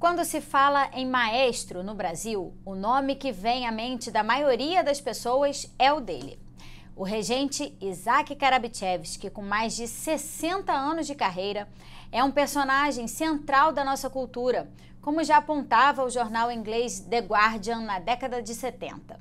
Quando se fala em maestro no Brasil, o nome que vem à mente da maioria das pessoas é o dele. O regente Isaac Karabchevski, com mais de 60 anos de carreira, é um personagem central da nossa cultura, como já apontava o jornal inglês The Guardian na década de 70.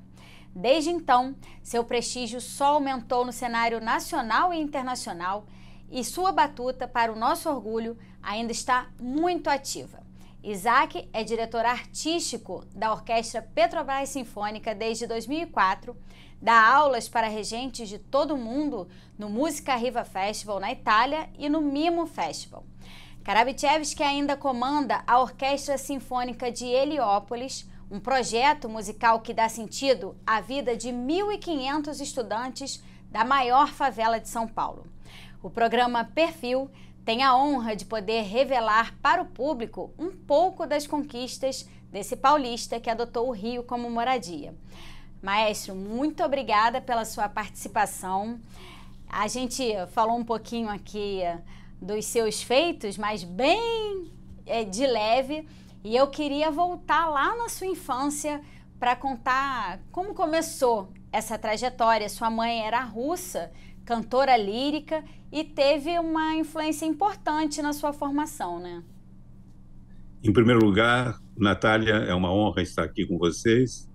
Desde então, seu prestígio só aumentou no cenário nacional e internacional e sua batuta, para o nosso orgulho, ainda está muito ativa. Isaac é diretor artístico da Orquestra Petrobras Sinfônica desde 2004, dá aulas para regentes de todo o mundo no Música Riva Festival na Itália e no Mimo Festival. Karabchevski ainda comanda a Orquestra Sinfônica de Heliópolis, um projeto musical que dá sentido à vida de 1.500 estudantes da maior favela de São Paulo. O programa Perfil tem a honra de poder revelar para o público um pouco das conquistas desse paulista que adotou o Rio como moradia. Maestro, muito obrigada pela sua participação. A gente falou um pouquinho aqui eh, dos seus feitos, mas bem é, de leve. E eu queria voltar lá na sua infância para contar como começou essa trajetória. Sua mãe era russa, cantora lírica, e teve uma influência importante na sua formação, né? Em primeiro lugar, Natália, é uma honra estar aqui com vocês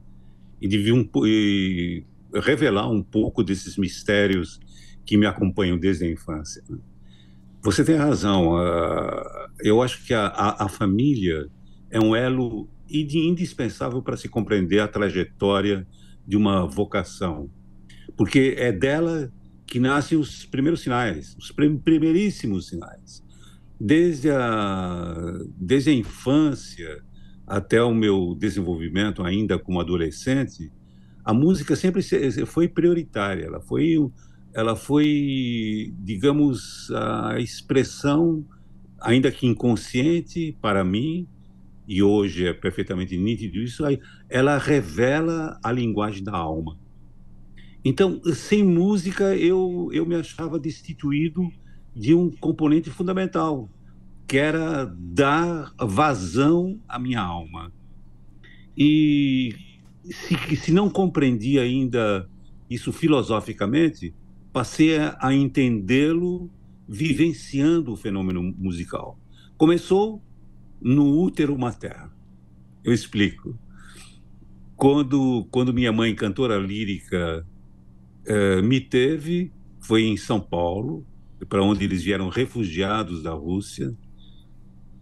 e, de um, e revelar um pouco desses mistérios que me acompanham desde a infância. Né? Você tem razão. Eu acho que a, a, a família é um elo indispensável para se compreender a trajetória de uma vocação, porque é dela que nascem os primeiros sinais, os primeiríssimos sinais. Desde a, desde a infância até o meu desenvolvimento, ainda como adolescente, a música sempre foi prioritária, ela foi, ela foi digamos, a expressão, ainda que inconsciente para mim, e hoje é perfeitamente nítido isso, ela revela a linguagem da alma. Então, sem música, eu, eu me achava destituído de um componente fundamental, que era dar vazão à minha alma. E se, se não compreendi ainda isso filosoficamente, passei a entendê-lo vivenciando o fenômeno musical. Começou no útero materno. Eu explico. Quando, quando minha mãe, cantora lírica, eh, me teve foi em São Paulo, para onde eles vieram refugiados da Rússia.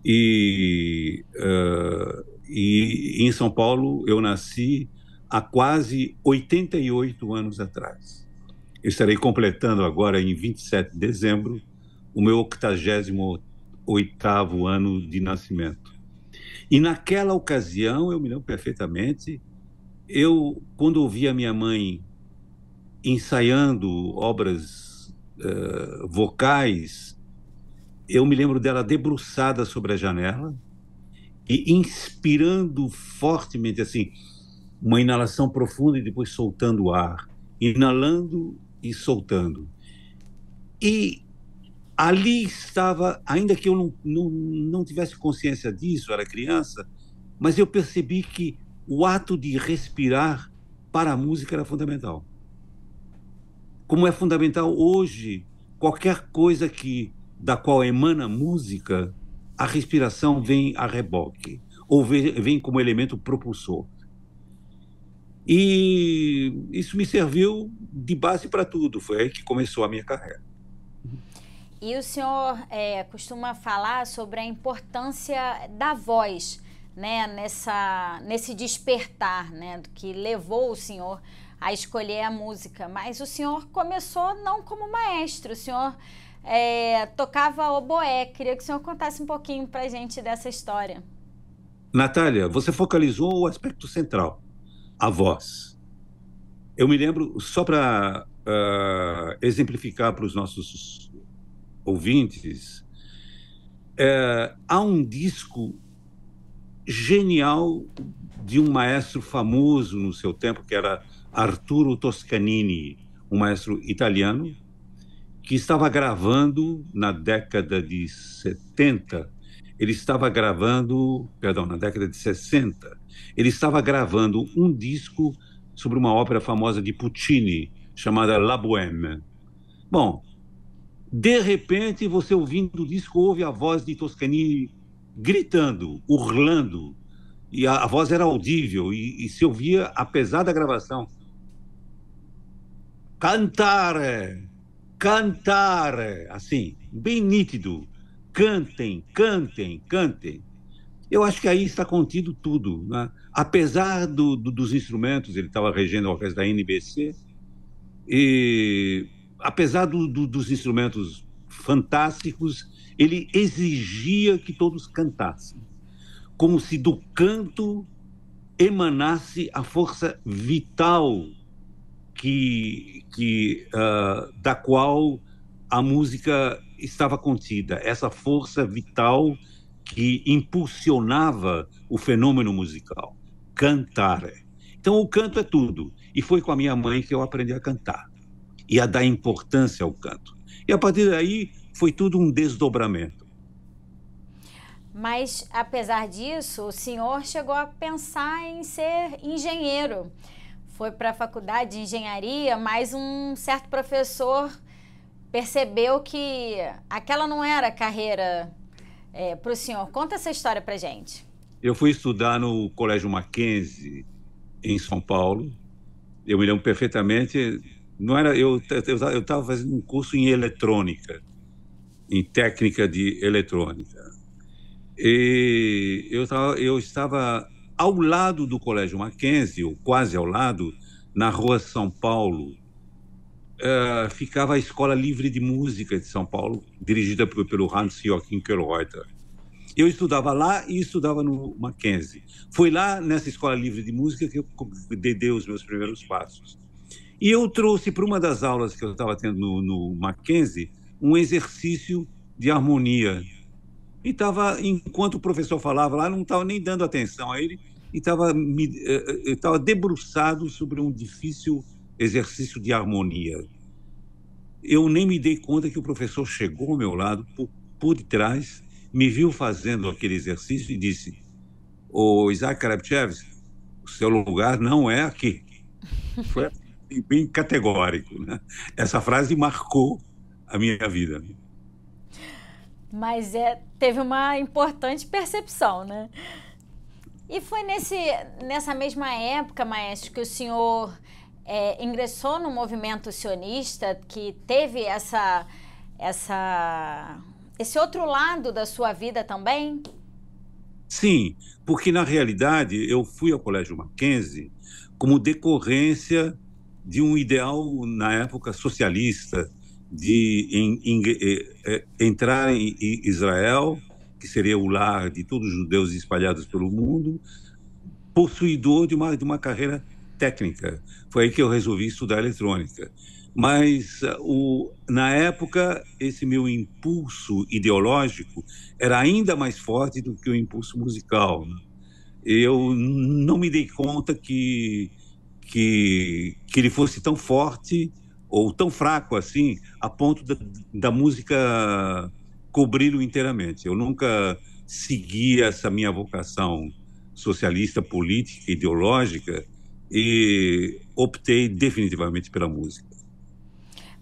E, uh, e em São Paulo eu nasci há quase 88 anos atrás. Eu estarei completando agora, em 27 de dezembro, o meu 88 ano de nascimento. E naquela ocasião, eu me lembro perfeitamente, eu, quando ouvi a minha mãe ensaiando obras uh, vocais, eu me lembro dela debruçada sobre a janela e inspirando fortemente, assim, uma inalação profunda e depois soltando o ar, inalando e soltando. E ali estava, ainda que eu não, não, não tivesse consciência disso, era criança, mas eu percebi que o ato de respirar para a música era fundamental como é fundamental hoje qualquer coisa que da qual emana música, a respiração vem a reboque ou vem, vem como elemento propulsor. E isso me serviu de base para tudo. Foi aí que começou a minha carreira. E o senhor é, costuma falar sobre a importância da voz, né, nessa, nesse despertar, né, que levou o senhor a escolher a música, mas o senhor começou não como maestro, o senhor é, tocava oboé. Queria que o senhor contasse um pouquinho para a gente dessa história. Natália, você focalizou o aspecto central, a voz. Eu me lembro, só para uh, ah, exemplificar para os nossos ouvintes, é, há um disco genial de um maestro famoso no seu tempo, que era Arturo Toscanini, um maestro italiano que estava gravando na década de 70, ele estava gravando, perdão, na década de 60, ele estava gravando um disco sobre uma ópera famosa de Puccini, chamada La Bohème. Bom, de repente, você ouvindo o disco, ouve a voz de Toscanini gritando, urlando, e a, a voz era audível, e, e se ouvia, apesar da gravação, cantar, cantar, assim, bem nítido. Cantem, cantem, cantem. Eu acho que aí está contido tudo. Né? Apesar do, do, dos instrumentos, ele estava regendo a orquestra da NBC, e apesar do, dos instrumentos fantásticos, ele exigia que todos cantassem, como se do canto emanasse a força vital que, que uh, da qual a música estava contida, essa força vital que impulsionava o fenômeno musical, cantar. Então o canto é tudo, e foi com a minha mãe que eu aprendi a cantar e a dar importância ao canto. E a partir daí foi tudo um desdobramento. Mas apesar disso, o senhor chegou a pensar em ser engenheiro foi para a faculdade de engenharia, mas um certo professor percebeu que aquela não era a carreira é, para o senhor. Conta essa história para gente. Eu fui estudar no Colégio Mackenzie, em São Paulo. Eu me lembro perfeitamente. Não era, eu estava fazendo um curso em eletrônica, em técnica de eletrônica. E eu, tava, eu estava ao lado do Colégio Mackenzie, ou quase ao lado, na rua São Paulo, uh, ficava a Escola Livre de Música de São Paulo, dirigida por, pelo Hans Joachim Kerreuter. Eu estudava lá e estudava no Mackenzie. Foi lá, nessa Escola Livre de Música, que eu dei os meus primeiros passos. E eu trouxe para uma das aulas que eu estava tendo no, no Mackenzie um exercício de harmonia. E estava, enquanto o professor falava lá, não estava nem dando atenção a ele, e estava, eh, eh, eh, estava debruçado sobre um difícil exercício de harmonia. Eu nem me dei conta que o professor chegou ao meu lado por, por trás, me viu fazendo aquele exercício e disse: O Isaac Karabchevs, o seu lugar não é aqui. Foi assim, bem categórico. Né? Essa frase marcou a minha vida. Mas é, teve uma importante percepção, né? E foi nesse, nessa mesma época, maestro, que o senhor é, ingressou no movimento sionista, que teve essa, essa, esse outro lado da sua vida também? Sim, porque na realidade eu fui ao Colégio Mackenzie como decorrência de um ideal, na época, socialista, de é, é, em, em, entrar em Israel que seria o lar de todos os judeus espalhados pelo mundo, possuidor de uma, de uma carreira técnica. Foi aí que eu resolvi estudar eletrônica. Mas uh, o, na época, esse meu impulso ideológico era ainda mais forte do que o impulso musical. Né? Eu não me dei conta que, que, que ele fosse tão forte ou tão fraco assim, a ponto da, da música cobriram inteiramente. Eu nunca segui essa minha vocação socialista, política, ideológica e optei definitivamente pela música.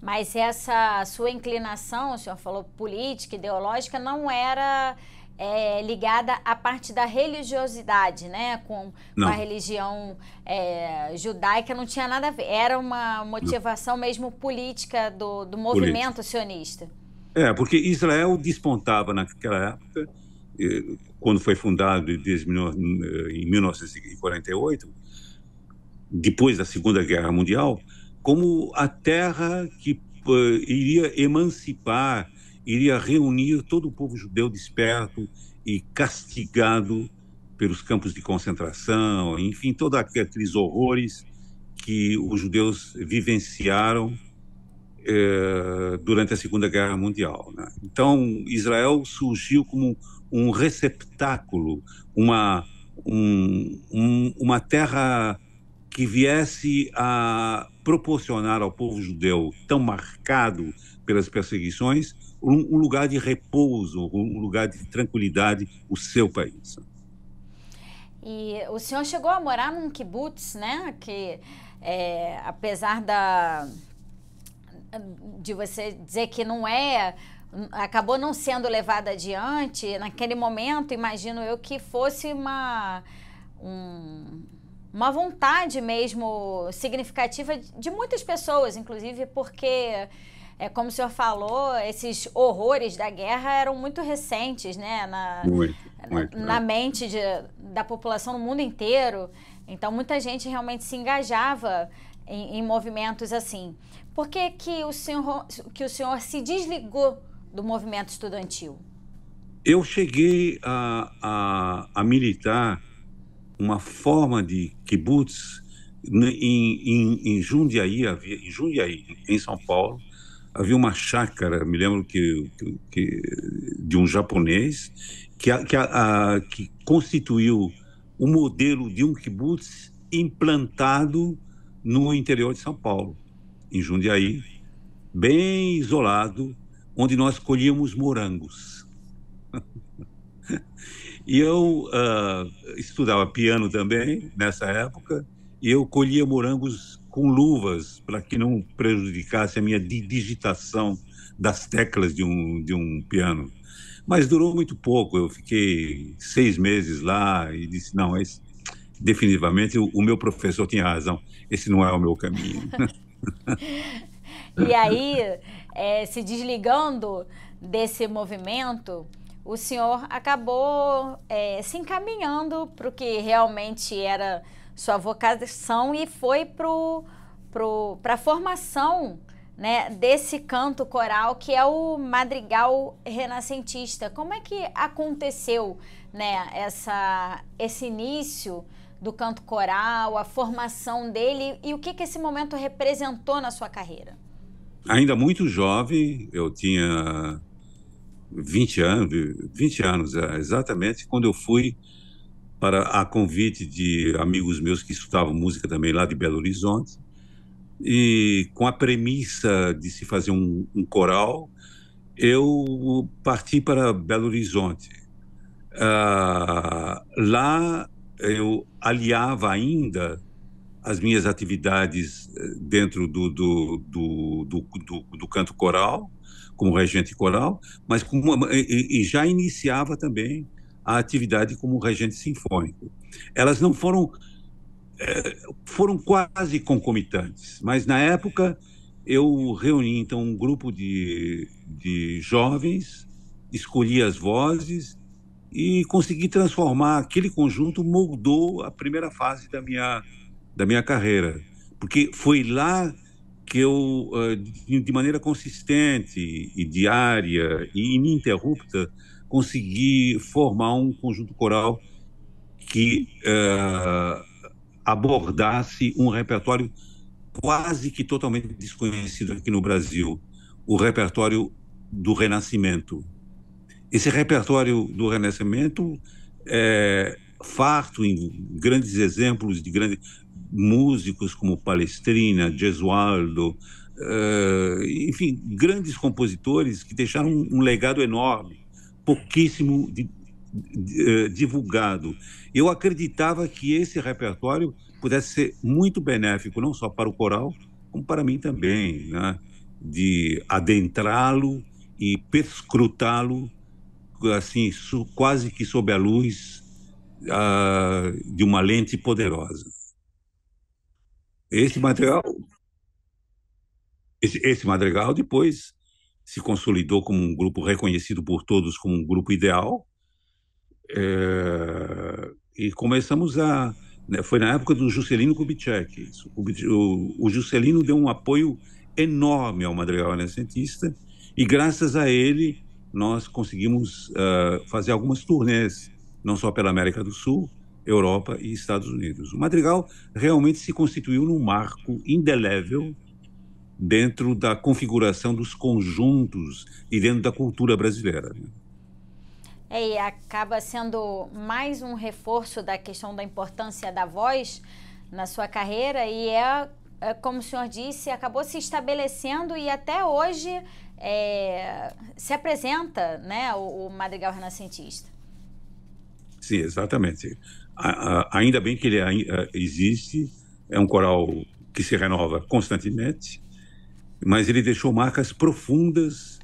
Mas essa sua inclinação, o senhor falou política, ideológica, não era é, ligada à parte da religiosidade, né? Com, com a religião é, judaica não tinha nada a ver. Era uma motivação não. mesmo política do, do movimento política. sionista. É, porque Israel despontava naquela época, quando foi fundado em 1948, depois da Segunda Guerra Mundial, como a terra que eh, iria emancipar, iria reunir todo o povo judeu desperto e castigado pelos campos de concentração, enfim, todos aqueles horrores que os judeus vivenciaram eh, durante a Segunda Guerra Mundial. Né? Então, Israel surgiu como um receptáculo, uma, um, um, uma terra que viesse a proporcionar ao povo judeu, tão marcado pelas perseguições, um, um lugar de repouso, um lugar de tranquilidade, o seu país. E o senhor chegou a morar num kibbutz, né? Que é, apesar da de você dizer que não é acabou não sendo levada adiante naquele momento imagino eu que fosse uma um, uma vontade mesmo significativa de muitas pessoas inclusive porque é, como o senhor falou, esses horrores da guerra eram muito recentes, né? Na, muito, muito, na mente de, da população no mundo inteiro. Então, muita gente realmente se engajava em, em movimentos assim. Por que, que, o senhor, que o senhor se desligou do movimento estudantil? Eu cheguei a, a, a militar uma forma de kibutz né, em, em, em Jundiaí, havia, em Jundiaí, em São Paulo, havia uma chácara, me lembro que, que, que de um japonês que, que, a, a, que constituiu o modelo de um kibutz implantado no interior de São Paulo, em Jundiaí, bem isolado, onde nós colhíamos morangos. e eu uh, estudava piano também nessa época, e eu colhia morangos com luvas para que não prejudicasse a minha digitação das teclas de um, de um piano. Mas durou muito pouco, eu fiquei seis meses lá e disse: não, esse, definitivamente o, o meu professor tinha razão, esse não é o meu caminho. e aí, é, se desligando desse movimento, o senhor acabou é, se encaminhando para o que realmente era sua vocação e foi para a formação né, desse canto coral que é o madrigal renascentista. Como é que aconteceu né, essa, esse início? do canto coral, a formação dele e o que, que esse momento representou na sua carreira? Ainda muito jovem, eu tinha 20 anos, 20 é, anos exatamente, quando eu fui para a convite de amigos meus que estudavam música também lá de Belo Horizonte, e com a premissa de se fazer um, um coral, eu parti para Belo Horizonte. Ah, lá eu aliava ainda as minhas atividades eh, dentro do, do, do, do, do canto coral, como regente coral, mas uma, e, e já iniciava também a atividade como regente sinfônico. Elas não foram eh, foram quase concomitantes, mas na época eu reuni então um grupo de, de jovens, escolhi as vozes e consegui transformar aquele conjunto moldou a primeira fase da minha da minha carreira porque foi lá que eu eh, de maneira consistente e diária e ininterrupta consegui formar um conjunto coral que uh, abordasse um repertório quase que totalmente desconhecido aqui no Brasil o repertório do Renascimento esse repertório do Renascimento é farto em grandes exemplos de grandes músicos como Palestrina, Gesualdo, uh, enfim, grandes compositores que deixaram um legado enorme, pouquíssimo de, de, uh, divulgado. Eu acreditava que esse repertório pudesse ser muito benéfico, não só para o coral, como para mim também, né? de adentrá-lo e perscrutá-lo assim, quase que sob a luz uh, de uma lente poderosa. Esse material, esse, esse madrigal depois se consolidou como um grupo reconhecido por todos como um grupo ideal é, e começamos a né, foi na época do Juscelino Kubitschek o, o Juscelino deu um apoio enorme ao madrigal renascentista e graças a ele nós conseguimos uh, fazer algumas turnês, não só pela América do Sul, Europa e Estados Unidos. O Madrigal realmente se constituiu num marco indelével dentro da configuração dos conjuntos e dentro da cultura brasileira. Né? É, e acaba sendo mais um reforço da questão da importância da voz na sua carreira e é ah, como o senhor disse, acabou se estabelecendo e até hoje é, se apresenta né, o, o, Madrigal Renascentista. Sim, exatamente. A, a, ainda bem que ele a, é, eh, existe, é um coral que se renova constantemente, mas ele deixou marcas profundas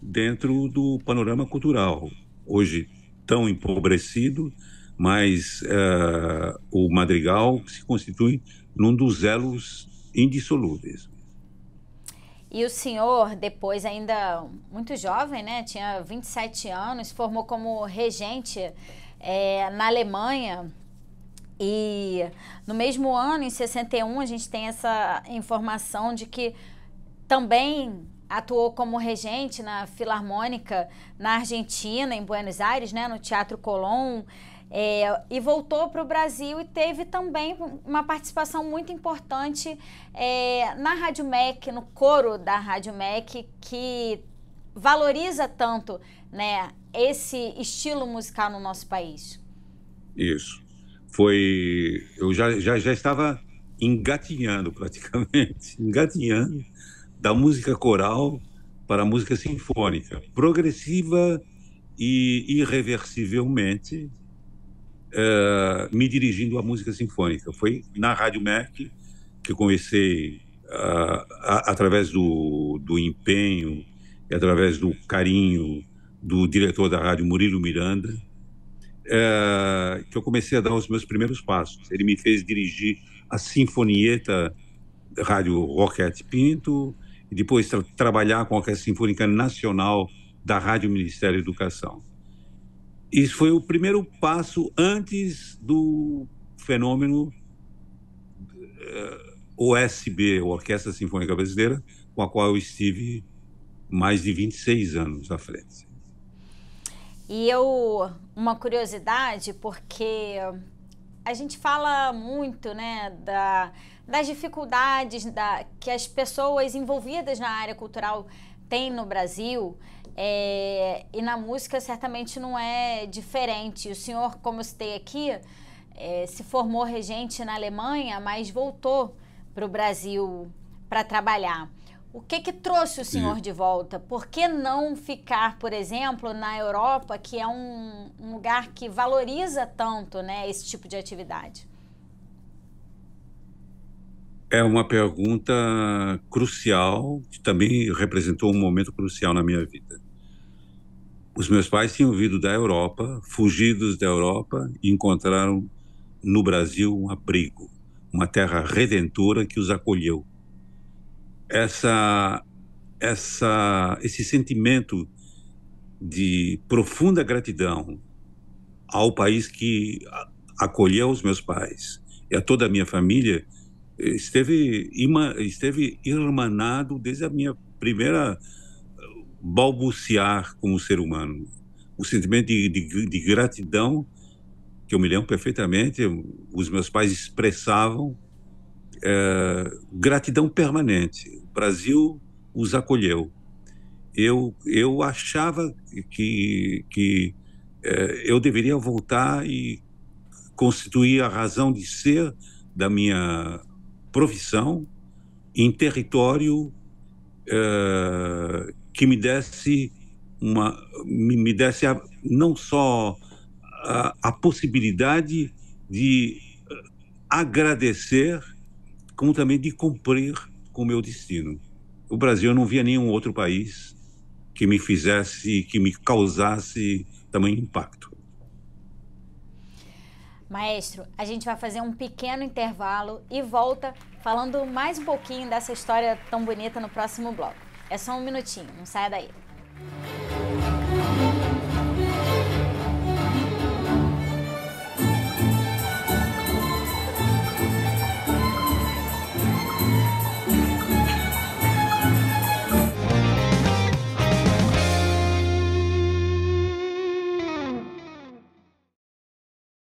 dentro do panorama cultural. Hoje, tão empobrecido, mas uh, o Madrigal se constitui num dos elos indissolúveis. E o senhor, depois ainda muito jovem, né, tinha 27 anos, formou como regente é, na Alemanha. E no mesmo ano, em 61, a gente tem essa informação de que também atuou como regente na Filarmônica na Argentina, em Buenos Aires, né, no Teatro Colón. É, e voltou para o Brasil e teve também uma participação muito importante é, na Rádio MEC, no coro da Rádio MEC, que valoriza tanto né, esse estilo musical no nosso país. Isso. Foi. Eu já, já, já estava engatinhando, praticamente, engatinhando da música coral para a música sinfônica, progressiva e irreversivelmente eh, me dirigindo à música sinfônica. Foi na Rádio MEC que comecei, através do, do empenho e através do carinho do diretor da rádio, Murilo Miranda, eh, que eu comecei a dar os meus primeiros passos. Ele me fez dirigir a Sinfonieta Rádio Roquete Pinto, e depois tra trabalhar com a Orquestra Sinfônica Nacional da Rádio Ministério da Educação. Isso foi o primeiro passo antes do fenômeno eh, OSB, Orquestra Sinfônica Brasileira, com a qual eu estive mais de 26 anos à frente. E eu, uma curiosidade, porque a gente fala muito né, da, das dificuldades da, que as pessoas envolvidas na área cultural têm no Brasil. É, e na música certamente não é diferente. O senhor, como eu citei aqui, é, se formou regente na Alemanha, mas voltou para o Brasil para trabalhar. O que, que trouxe o senhor de volta? Por que não ficar, por exemplo, na Europa, que é um, um lugar que valoriza tanto né, esse tipo de atividade? É uma pergunta crucial, que também representou um momento crucial na minha vida. Os meus pais tinham vindo da Europa, fugidos da Europa, e encontraram no Brasil um abrigo, uma terra redentora que os acolheu. Essa, essa, esse sentimento de profunda gratidão ao país que acolheu os meus pais e a toda a minha família eh, esteve, esteve irmanado desde a minha primeira balbuciar com o ser humano. O sentimento de, de, de gratidão, que eu me lembro perfeitamente, os meus pais expressavam é, gratidão permanente. O Brasil os acolheu. Eu, eu achava que, que é, eu deveria voltar e constituir a razão de ser da minha profissão em território é, que me desse uma me desse a, não só a, a, possibilidade de eh, agradecer como também de cumprir com o meu destino. O Brasil eu não via nenhum outro país que me fizesse, que me causasse tamanho impacto. Maestro, a gente vai fazer um pequeno intervalo e volta falando mais um pouquinho dessa história tão bonita no próximo bloco. É só um minutinho, não saia daí.